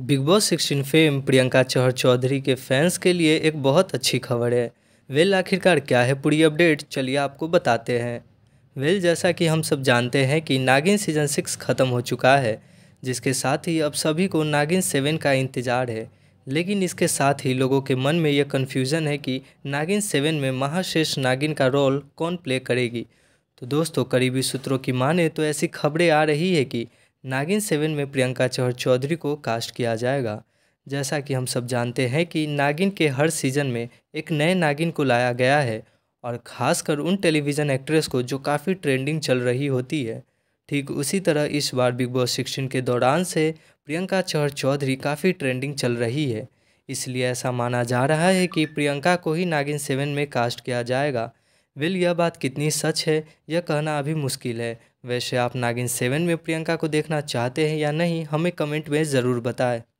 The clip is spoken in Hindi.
big Boss sixteen fame Priyanka Chauhar Chaudhary के फैंस के लिए एक बहुत अच्छी खबर है वेल आखिरकार क्या है पूरी अपडेट चलिए आपको बताते हैं वेल जैसा कि हम सब जानते हैं कि नागिन सीजन सिक्स ख़त्म हो चुका है जिसके साथ ही अब सभी को नागिन सेवन का इंतज़ार है लेकिन इसके साथ ही लोगों के मन में यह कन्फ्यूज़न है कि नागिन सेवन में महाशेष नागिन का रोल कौन प्ले करेगी तो दोस्तों करीबी सूत्रों की माने तो ऐसी खबरें आ रही है कि नागिन सेवन में प्रियंका चौहर चौधरी को कास्ट किया जाएगा जैसा कि हम सब जानते हैं कि नागिन के हर सीज़न में एक नए नागिन को लाया गया है और ख़ासकर उन टेलीविज़न एक्ट्रेस को जो काफ़ी ट्रेंडिंग चल रही होती है ठीक उसी तरह इस बार बिग बॉस सिक्सटीन के दौरान से प्रियंका चौहर चौधरी काफ़ी ट्रेंडिंग चल रही है इसलिए ऐसा माना जा रहा है कि प्रियंका को ही नागिन सेवन में कास्ट किया जाएगा विल यह बात कितनी सच है यह कहना अभी मुश्किल है वैसे आप नागिन सेवन में प्रियंका को देखना चाहते हैं या नहीं हमें कमेंट में ज़रूर बताएं